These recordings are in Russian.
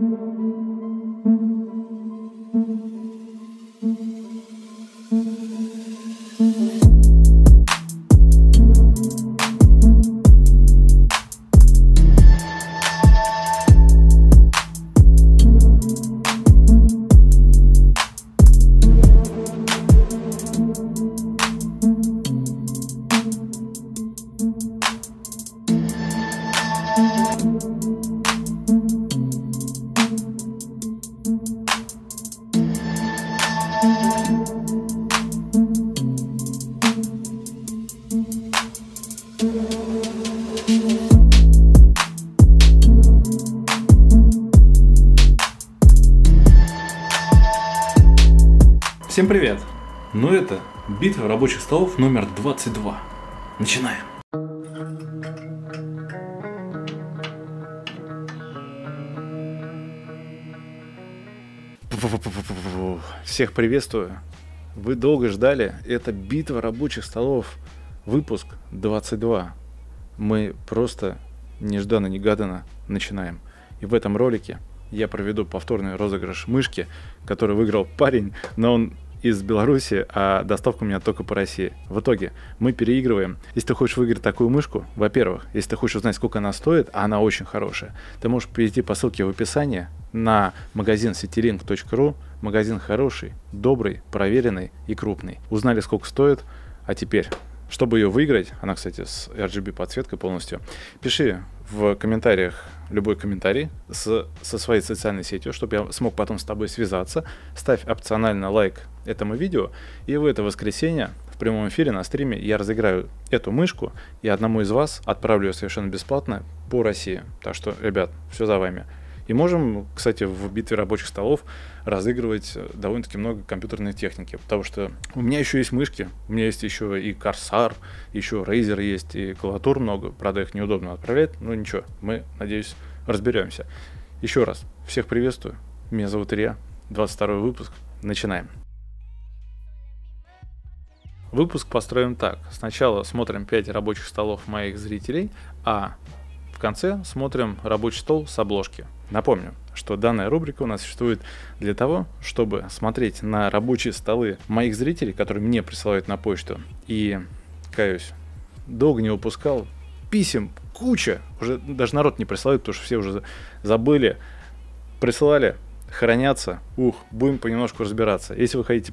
Thank you. но ну это битва рабочих столов номер 22. Начинаем. Всех приветствую. Вы долго ждали. Это битва рабочих столов. Выпуск 22. Мы просто нежданно-негаданно начинаем. И в этом ролике я проведу повторный розыгрыш мышки, который выиграл парень, но он из Беларуси, а доставка у меня только по России. В итоге мы переигрываем. Если ты хочешь выиграть такую мышку, во-первых, если ты хочешь узнать, сколько она стоит, а она очень хорошая, ты можешь перейти по ссылке в описании на магазин citylink.ru. Магазин хороший, добрый, проверенный и крупный. Узнали, сколько стоит, а теперь... Чтобы ее выиграть, она, кстати, с RGB подсветкой полностью, пиши в комментариях любой комментарий с, со своей социальной сетью, чтобы я смог потом с тобой связаться. Ставь опционально лайк этому видео. И в это воскресенье в прямом эфире на стриме я разыграю эту мышку и одному из вас отправлю ее совершенно бесплатно по России. Так что, ребят, все за вами. И можем, кстати, в битве рабочих столов разыгрывать э, довольно-таки много компьютерной техники, потому что у меня еще есть мышки, у меня есть еще и Corsair, еще Razer есть, и клавиатур много, правда, их неудобно отправлять, но ничего, мы, надеюсь, разберемся. Еще раз, всех приветствую, меня зовут Илья, 22 выпуск, начинаем. Выпуск построим так. Сначала смотрим 5 рабочих столов моих зрителей, а в конце смотрим рабочий стол с обложки. Напомню, что данная рубрика у нас существует для того, чтобы смотреть на рабочие столы моих зрителей, которые мне присылают на почту. И, каюсь, долго не выпускал писем, куча. Уже даже народ не присылает, потому что все уже забыли. Присылали, хранятся. Ух, будем понемножку разбираться. Если вы хотите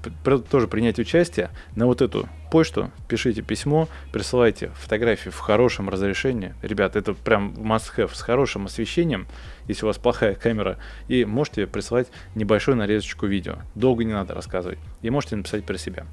тоже принять участие, на вот эту почту пишите письмо, присылайте фотографии в хорошем разрешении. Ребят, это прям must-have с хорошим освещением, если у вас плохая камера, и можете присылать небольшую нарезочку видео. Долго не надо рассказывать. И можете написать про себя.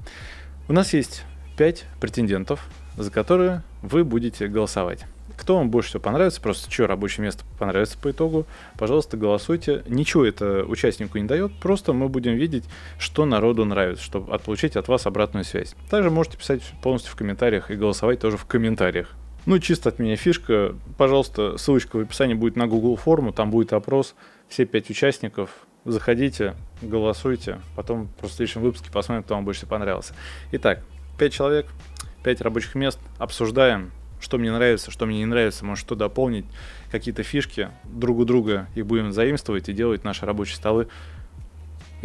У нас есть 5 претендентов, за которые вы будете голосовать кто вам больше всего понравится, просто что рабочее место понравится по итогу, пожалуйста, голосуйте. Ничего это участнику не дает, просто мы будем видеть, что народу нравится, чтобы получить от вас обратную связь. Также можете писать полностью в комментариях и голосовать тоже в комментариях. Ну, чисто от меня фишка. Пожалуйста, ссылочка в описании будет на Google форму, там будет опрос. Все пять участников, заходите, голосуйте. Потом просто в следующем выпуске посмотрим, кто вам больше понравился. Итак, пять человек, пять рабочих мест, обсуждаем, что мне нравится, что мне не нравится, может, что дополнить, какие-то фишки друг у друга, и будем заимствовать и делать наши рабочие столы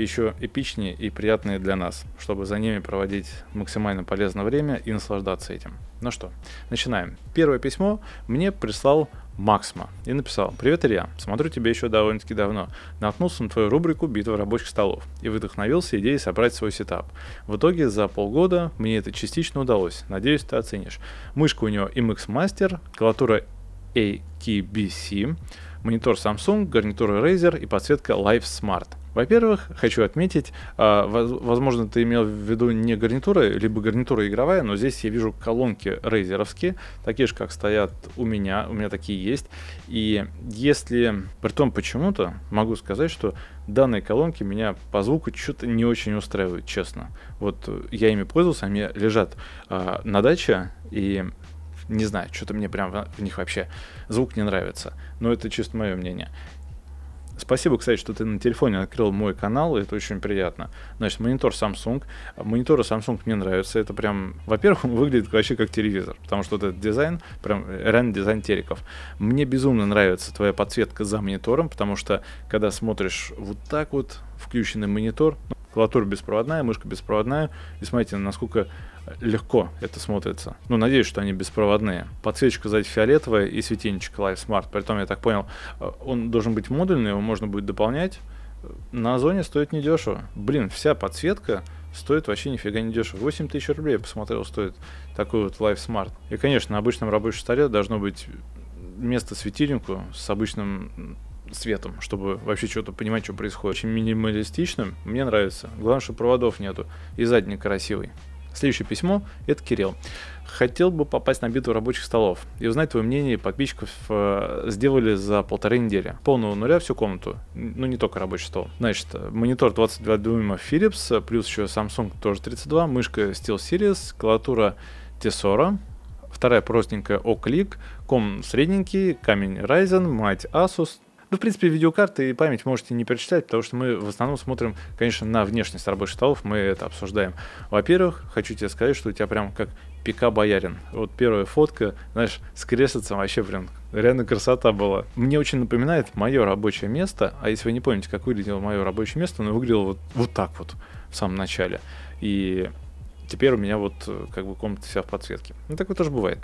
еще эпичнее и приятные для нас, чтобы за ними проводить максимально полезное время и наслаждаться этим. Ну что, начинаем. Первое письмо мне прислал Максма и написал «Привет, Илья, смотрю тебя еще довольно-таки давно. Наткнулся на твою рубрику «Битва рабочих столов» и вдохновился идеей собрать свой сетап. В итоге за полгода мне это частично удалось, надеюсь, ты оценишь. Мышка у него MX Master, клавиатура AKBC, монитор Samsung, гарнитура Razer и подсветка Life Smart. Во-первых, хочу отметить, а, возможно, ты имел в виду не гарнитура, либо гарнитура игровая, но здесь я вижу колонки рейзеровские, такие же, как стоят у меня, у меня такие есть. И если, при том почему-то, могу сказать, что данные колонки меня по звуку что-то не очень устраивают, честно. Вот я ими пользовался, они лежат а, на даче, и не знаю, что-то мне прям в них вообще звук не нравится. Но это чисто мое мнение. Спасибо, кстати, что ты на телефоне открыл мой канал, это очень приятно. Значит, монитор Samsung. Мониторы Samsung мне нравятся. Это прям, во-первых, он выглядит вообще как телевизор, потому что вот этот дизайн, прям э, реально дизайн телеков. Мне безумно нравится твоя подсветка за монитором, потому что когда смотришь вот так вот, включенный монитор, клавиатура беспроводная, мышка беспроводная, и смотрите, насколько легко это смотрится. Ну, надеюсь, что они беспроводные. Подсвечка сзади фиолетовая и светильничек Live Smart. Притом, я так понял, э, он должен быть модульный, его можно будет дополнять. На зоне стоит недешево. Блин, вся подсветка стоит вообще нифига не дешево. 8 тысяч рублей, я посмотрел, стоит такой вот Live Smart. И, конечно, на обычном рабочем столе должно быть место светильнику с обычным светом, чтобы вообще что-то понимать, что происходит. Очень минималистичным, мне нравится. Главное, что проводов нету и задник красивый. Следующее письмо – это Кирилл. Хотел бы попасть на битву рабочих столов и узнать твое мнение подписчиков э, сделали за полторы недели. Полного нуля всю комнату, ну не только рабочий стол. Значит, монитор 22 дюйма Philips, плюс еще Samsung тоже 32, мышка SteelSeries, клавиатура Tesora, вторая простенькая O-Click, ком средненький, камень Ryzen, мать Asus, ну, в принципе, видеокарты и память можете не перечитать, потому что мы в основном смотрим, конечно, на внешность рабочих столов, мы это обсуждаем. Во-первых, хочу тебе сказать, что у тебя прям как Пика Боярин. Вот первая фотка, знаешь, с креслицем вообще прям реально красота была. Мне очень напоминает мое рабочее место, а если вы не помните, как выглядело мое рабочее место, оно выглядело вот, вот так вот в самом начале. И теперь у меня вот э, как бы комната вся в подсветке. Ну, такое тоже бывает.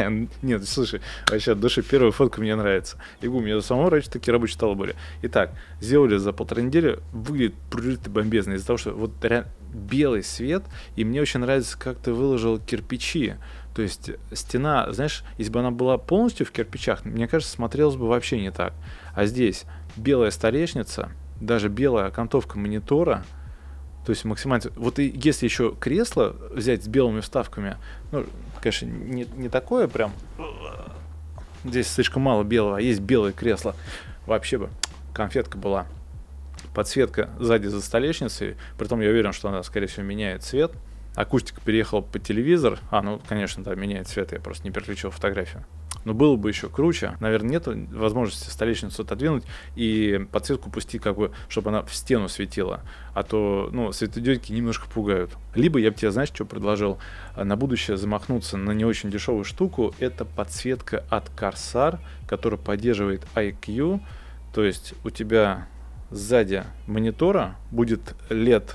Нет, слушай, вообще от души первая фотка мне нравится. И у меня самого раньше такие рабочие столы были. Итак, сделали за полторы недели, выглядит прилито бомбезно из-за того, что вот белый свет, и мне очень нравится, как ты выложил кирпичи. То есть стена, знаешь, если бы она была полностью в кирпичах, мне кажется, смотрелось бы вообще не так. А здесь белая столешница, даже белая окантовка монитора – то есть максимально... Вот и если еще кресло взять с белыми вставками, ну, конечно, не, не такое прям... Здесь слишком мало белого, а есть белое кресло. Вообще бы конфетка была. Подсветка сзади за столешницей. Притом я уверен, что она, скорее всего, меняет цвет. Акустика переехала под телевизор. А, ну, конечно, да, меняет цвет. Я просто не переключил фотографию. Но было бы еще круче. Наверное, нет возможности столешницу отодвинуть и подсветку пустить, как бы, чтобы она в стену светила. А то, ну, светодиодки немножко пугают. Либо я бы тебе, знаешь, что предложил? А, на будущее замахнуться на не очень дешевую штуку. Это подсветка от Corsair, которая поддерживает IQ. То есть у тебя сзади монитора будет LED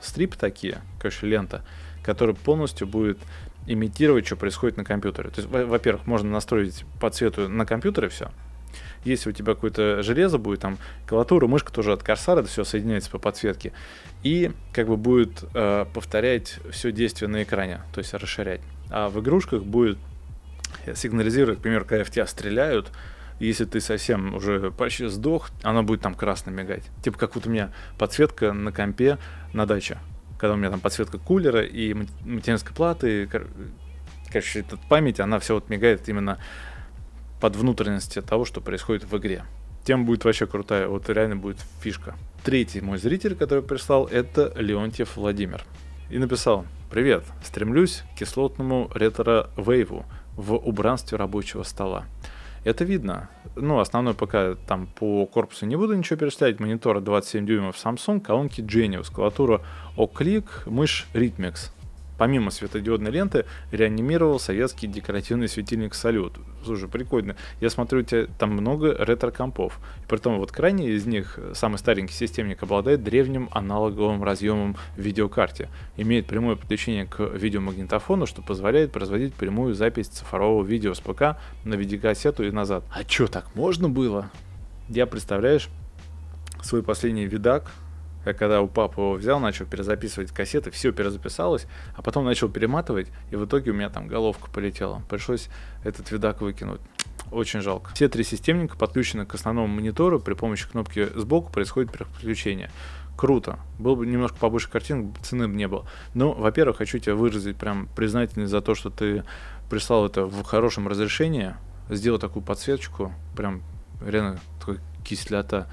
стрип такие, конечно, лента, который полностью будет имитировать, что происходит на компьютере. То есть, во-первых, можно настроить по цвету на компьютере все. Если у тебя какое-то железо будет, там клавиатура, мышка тоже от корсара, это все соединяется по подсветке. И как бы будет э, повторять все действие на экране, то есть расширять. А в игрушках будет сигнализировать, например, когда в тебя стреляют, если ты совсем уже почти сдох, она будет там красно мигать. Типа как вот у меня подсветка на компе на даче когда у меня там подсветка кулера и материнской платы, короче, эта память, она все вот мигает именно под внутренности того, что происходит в игре. Тем будет вообще крутая, вот реально будет фишка. Третий мой зритель, который прислал, это Леонтьев Владимир. И написал, привет, стремлюсь к кислотному ретро-вейву в убранстве рабочего стола. Это видно. Ну, основной пока там по корпусу не буду ничего перечислять. Монитор 27 дюймов Samsung, колонки Genius, клавиатура o мышь Rhythmix помимо светодиодной ленты, реанимировал советский декоративный светильник «Салют». Слушай, прикольно. Я смотрю, у тебя там много ретро-компов. И притом вот крайний из них, э, самый старенький системник, обладает древним аналоговым разъемом в видеокарте. Имеет прямое подключение к видеомагнитофону, что позволяет производить прямую запись цифрового видео с ПК на видеокассету и назад. А чё, так можно было? Я, представляешь, свой последний видак как когда у папы его взял, начал перезаписывать кассеты, все перезаписалось, а потом начал перематывать, и в итоге у меня там головка полетела. Пришлось этот видак выкинуть. Очень жалко. Все три системника подключены к основному монитору, при помощи кнопки сбоку происходит переключение круто. Был бы немножко побольше картинок, цены бы не было. Но, во-первых, хочу тебя выразить прям признательность за то, что ты прислал это в хорошем разрешении, сделал такую подсветочку, прям реально такой кислята.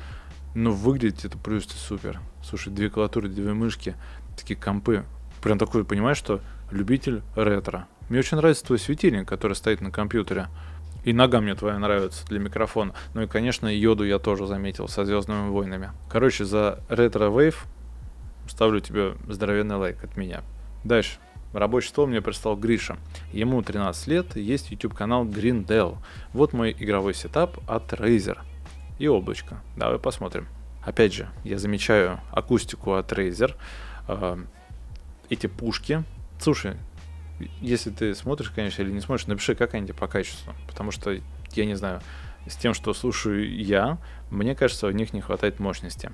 Но ну, выглядит это просто супер. Слушай, две клавиатуры, две мышки, такие компы. Прям такой, понимаешь, что любитель ретро. Мне очень нравится твой светильник, который стоит на компьютере. И нога мне твоя нравится для микрофона. Ну и, конечно, йоду я тоже заметил со Звездными войнами. Короче, за ретро вейв ставлю тебе здоровенный лайк от меня. Дальше. Рабочий стол мне прислал Гриша. Ему 13 лет, есть YouTube канал Green Dell. Вот мой игровой сетап от Razer. И облачко. Давай посмотрим. Опять же, я замечаю акустику от Razer, э, эти пушки. Слушай, если ты смотришь, конечно, или не смотришь, напиши, как они по качеству. Потому что, я не знаю, с тем, что слушаю я, мне кажется, у них не хватает мощности.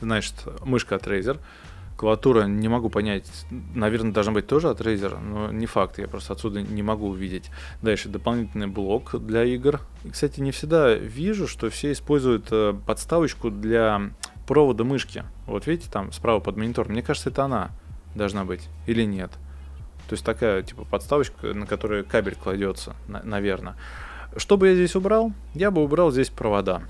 Значит, мышка от Razer, Клавиатура, не могу понять, наверное, должна быть тоже от Razer, но не факт, я просто отсюда не могу увидеть. Дальше дополнительный блок для игр. И, кстати, не всегда вижу, что все используют э, подставочку для провода мышки. Вот видите, там справа под монитор. Мне кажется, это она должна быть или нет. То есть такая типа подставочка, на которую кабель кладется, на- наверное. Что бы я здесь убрал? Я бы убрал здесь провода.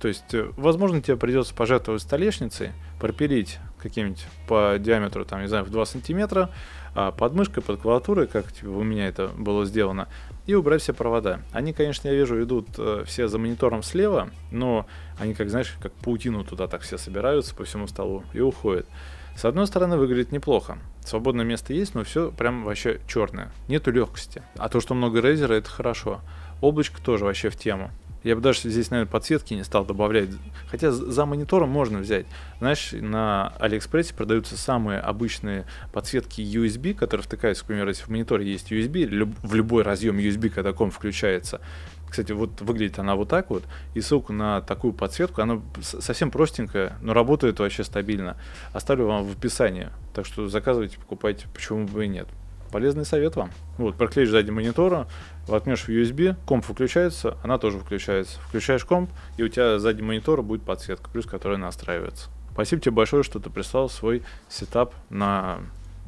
То есть, э, возможно, тебе придется пожертвовать столешницей, пропилить каким-нибудь по диаметру, там, не знаю, в 2 сантиметра, а, под мышкой, под клавиатурой, как типа, у меня это было сделано, и убрать все провода. Они, конечно, я вижу, идут э, все за монитором слева, но они, как знаешь, как паутину туда так все собираются по всему столу и уходят. С одной стороны, выглядит неплохо. Свободное место есть, но все прям вообще черное. Нету легкости. А то, что много резера это хорошо. Облачко тоже вообще в тему. Я бы даже здесь, наверное, подсветки не стал добавлять. Хотя за монитором можно взять. Знаешь, на Алиэкспрессе продаются самые обычные подсветки USB, которые втыкаются, к примеру, если в мониторе есть USB, люб в любой разъем USB, когда ком включается. Кстати, вот выглядит она вот так вот. И ссылку на такую подсветку, она совсем простенькая, но работает вообще стабильно. Оставлю вам в описании. Так что заказывайте, покупайте, почему бы и нет полезный совет вам. Вот, проклеишь сзади монитора, воткнешь в USB, комп выключается, она тоже выключается. Включаешь комп, и у тебя сзади монитора будет подсветка, плюс которая настраивается. Спасибо тебе большое, что ты прислал свой сетап на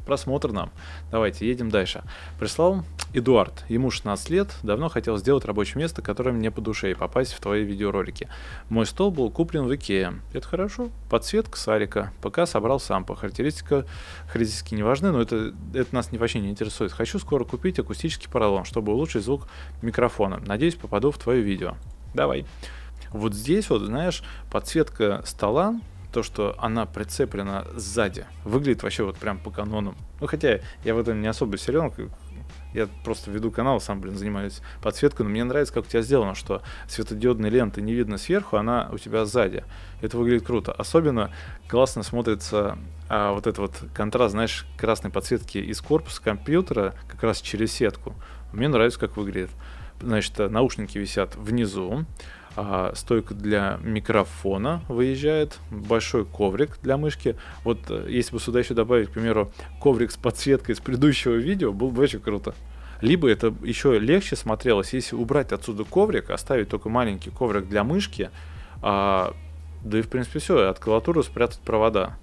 просмотр нам. Давайте, едем дальше. Прислал Эдуард. Ему 16 лет. Давно хотел сделать рабочее место, которое мне по душе, и попасть в твои видеоролики. Мой стол был куплен в Икее. Это хорошо. Подсветка Сарика. Пока собрал сам. По характеристикам характеристики не важны, но это, это нас не, вообще не интересует. Хочу скоро купить акустический поролон, чтобы улучшить звук микрофона. Надеюсь, попаду в твое видео. Давай. Вот здесь вот, знаешь, подсветка стола то, что она прицеплена сзади, выглядит вообще вот прям по канонам. Ну, хотя я в этом не особо силен, я просто веду канал, сам, блин, занимаюсь подсветкой, но мне нравится, как у тебя сделано, что светодиодной ленты не видно сверху, она у тебя сзади. Это выглядит круто. Особенно классно смотрится а, вот этот вот контраст, знаешь, красной подсветки из корпуса компьютера как раз через сетку. Мне нравится, как выглядит. Значит, наушники висят внизу, стойка для микрофона выезжает, большой коврик для мышки. Вот э, если бы сюда еще добавить, к примеру, коврик с подсветкой с предыдущего видео, было бы очень круто. Либо это еще легче смотрелось, если убрать отсюда коврик, оставить только маленький коврик для мышки, а, да и в принципе все, от клавиатуры спрятать провода.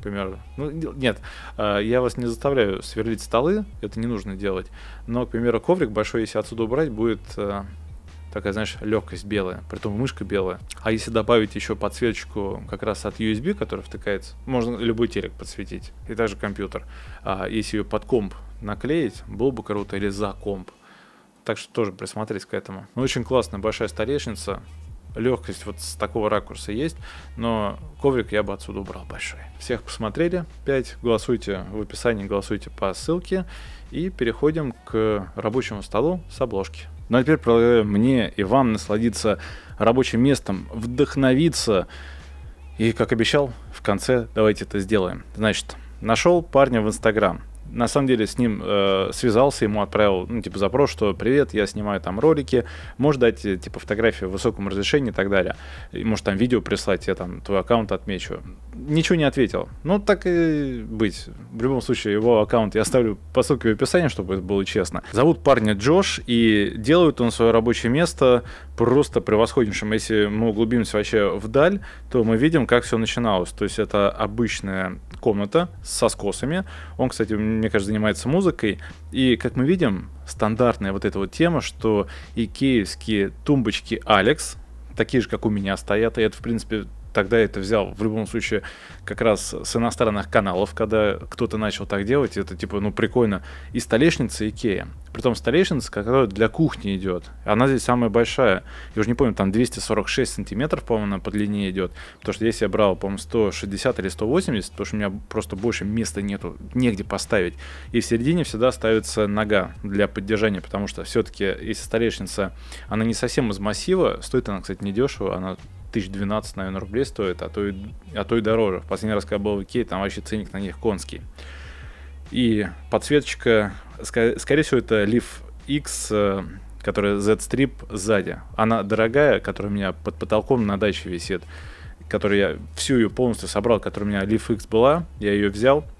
К примеру. Ну, нет, э, я вас не заставляю сверлить столы, это не нужно делать. Но, к примеру, коврик большой, если отсюда убрать, будет э, такая, знаешь, легкость белая, при том мышка белая. А если добавить еще подсветочку как раз от USB, которая втыкается, можно любой телек подсветить, и даже компьютер. А если ее под комп наклеить, было бы круто, или за комп. Так что тоже присмотреть к этому. Ну, очень классная большая столешница, легкость вот с такого ракурса есть, но коврик я бы отсюда убрал большой. Всех посмотрели, 5, голосуйте в описании, голосуйте по ссылке и переходим к рабочему столу с обложки. Ну а теперь предлагаю мне и вам насладиться рабочим местом, вдохновиться. И, как обещал, в конце давайте это сделаем. Значит, нашел парня в Инстаграм. На самом деле с ним э, связался, ему отправил, ну, типа, запрос, что «Привет, я снимаю там ролики, можешь дать, э, типа, фотографии в высоком разрешении и так далее. И, может, там видео прислать, я там твой аккаунт отмечу» ничего не ответил. Ну, так и быть. В любом случае, его аккаунт я оставлю по ссылке в описании, чтобы это было честно. Зовут парня Джош, и делает он свое рабочее место просто превосходнейшим. Если мы углубимся вообще вдаль, то мы видим, как все начиналось. То есть это обычная комната со скосами. Он, кстати, мне кажется, занимается музыкой. И, как мы видим, стандартная вот эта вот тема, что икеевские тумбочки Алекс, такие же, как у меня, стоят. И это, в принципе, тогда это взял в любом случае как раз с иностранных каналов, когда кто-то начал так делать, это типа, ну, прикольно. И столешница Икея. Притом столешница, которая для кухни идет. Она здесь самая большая. Я уже не помню, там 246 сантиметров, по-моему, она по длине идет. Потому что здесь я брал, по-моему, 160 или 180, потому что у меня просто больше места нету, негде поставить. И в середине всегда ставится нога для поддержания, потому что все-таки, если столешница, она не совсем из массива, стоит она, кстати, недешево, она тысяч 12, наверное, рублей стоит, а то и, а то и дороже. В последний раз, когда был в Икее, там вообще ценник на них конский. И подсветочка, скорее всего, это Leaf X, э, которая Z-Strip сзади. Она дорогая, которая у меня под потолком на даче висит, которую я всю ее полностью собрал, которая у меня Leaf X была, я ее взял –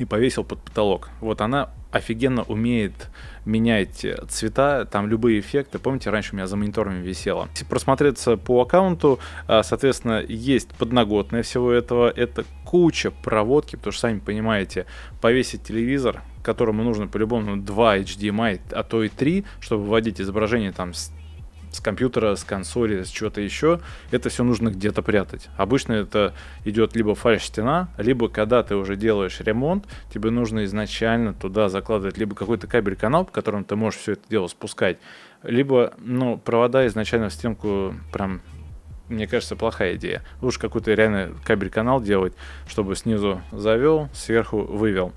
и повесил под потолок. Вот она офигенно умеет менять цвета, там любые эффекты. Помните, раньше у меня за мониторами висело. Если просмотреться по аккаунту, а, соответственно, есть подноготное всего этого. Это куча проводки, потому что, сами понимаете, повесить телевизор, которому нужно по-любому 2 HDMI, а то и 3, чтобы вводить изображение там с с компьютера, с консоли, с чего-то еще, это все нужно где-то прятать. Обычно это идет либо фальш-стена, либо когда ты уже делаешь ремонт, тебе нужно изначально туда закладывать либо какой-то кабель-канал, по которому ты можешь все это дело спускать, либо ну, провода изначально в стенку прям мне кажется, плохая идея. Лучше какой-то реально кабель-канал делать, чтобы снизу завел, сверху вывел.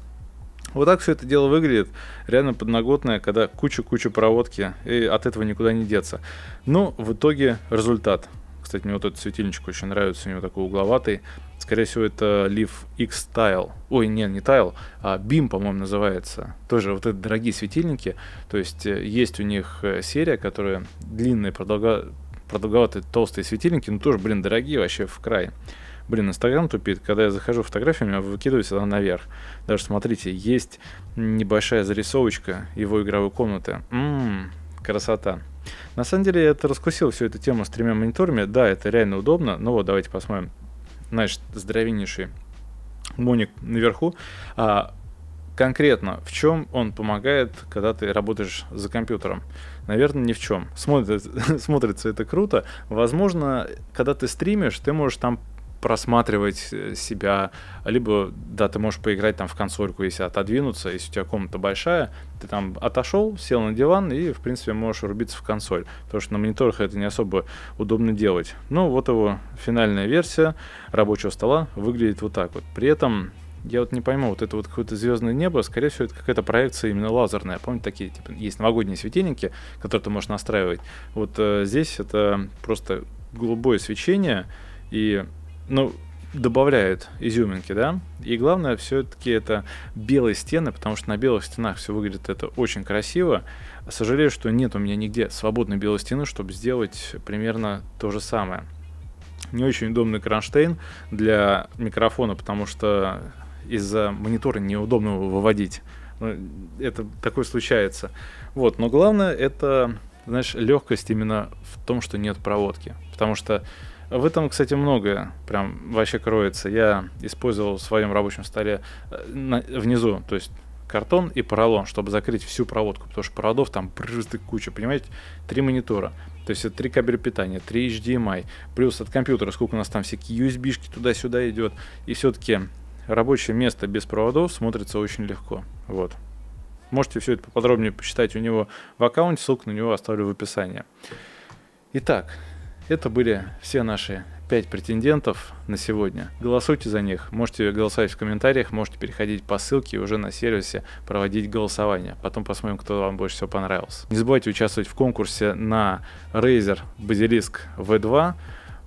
Вот так все это дело выглядит. Реально подноготное, когда куча-куча проводки, и от этого никуда не деться. Но ну, в итоге результат. Кстати, мне вот этот светильничек очень нравится, у него такой угловатый. Скорее всего, это Leaf X Tile. Ой, нет, не Tile, а BIM, по-моему, называется. Тоже вот это дорогие светильники. То есть э, есть у них э, серия, которая длинные, продолга... продолговатые, толстые светильники, но тоже, блин, дорогие вообще в край блин, Инстаграм тупит, когда я захожу в фотографию, меня выкидывает сюда наверх. Даже смотрите, есть небольшая зарисовочка его игровой комнаты. Ммм, красота. На самом деле я это раскусил всю эту тему с тремя мониторами. Да, это реально удобно. Ну вот, давайте посмотрим. Значит, здоровеннейший моник наверху. А, конкретно, в чем он помогает, когда ты работаешь за компьютером? Наверное, ни в чем. Смотрит, смотрится это круто. Возможно, когда ты стримишь, ты можешь там просматривать э, себя, либо, да, ты можешь поиграть там в консольку, если отодвинуться, если у тебя комната большая, ты там отошел, сел на диван и, в принципе, можешь рубиться в консоль, потому что на мониторах это не особо удобно делать. Ну, вот его финальная версия рабочего стола выглядит вот так вот. При этом я вот не пойму, вот это вот какое-то звездное небо, скорее всего, это какая-то проекция именно лазерная. Помните, такие, типа, есть новогодние светильники, которые ты можешь настраивать. Вот э, здесь это просто голубое свечение, и ну, добавляют изюминки, да. И главное, все-таки это белые стены, потому что на белых стенах все выглядит это очень красиво. Сожалею, что нет у меня нигде свободной белой стены, чтобы сделать примерно то же самое. Не очень удобный кронштейн для микрофона, потому что из-за монитора неудобно его выводить. Ну, это такое случается. Вот, но главное это, знаешь, легкость именно в том, что нет проводки. Потому что в этом, кстати, многое прям вообще кроется. Я использовал в своем рабочем столе э, на, внизу, то есть картон и поролон, чтобы закрыть всю проводку, потому что проводов там просто куча, понимаете? Три монитора, то есть это три кабеля питания, три HDMI, эм плюс от компьютера, сколько у нас там всякие USB-шки туда-сюда идет, и все-таки рабочее место без проводов смотрится очень легко, вот. Можете все это поподробнее почитать у него в аккаунте, ссылку на него оставлю в описании. Итак, это были все наши пять претендентов на сегодня. Голосуйте за них. Можете голосовать в комментариях, можете переходить по ссылке и уже на сервисе проводить голосование. Потом посмотрим, кто вам больше всего понравился. Не забывайте участвовать в конкурсе на Razer Basilisk V2.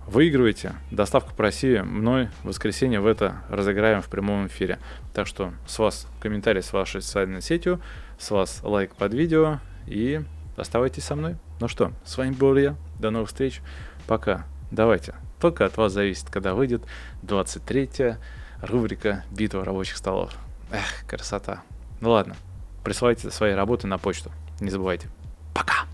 Выигрывайте. Доставка по России мной в воскресенье в это разыграем в прямом эфире. Так что с вас комментарий с вашей социальной сетью, с вас лайк под видео и Оставайтесь со мной. Ну что, с вами был я. До новых встреч. Пока. Давайте. Только от вас зависит, когда выйдет 23-я рубрика «Битва рабочих столов». Эх, красота. Ну ладно, присылайте свои работы на почту. Не забывайте. Пока!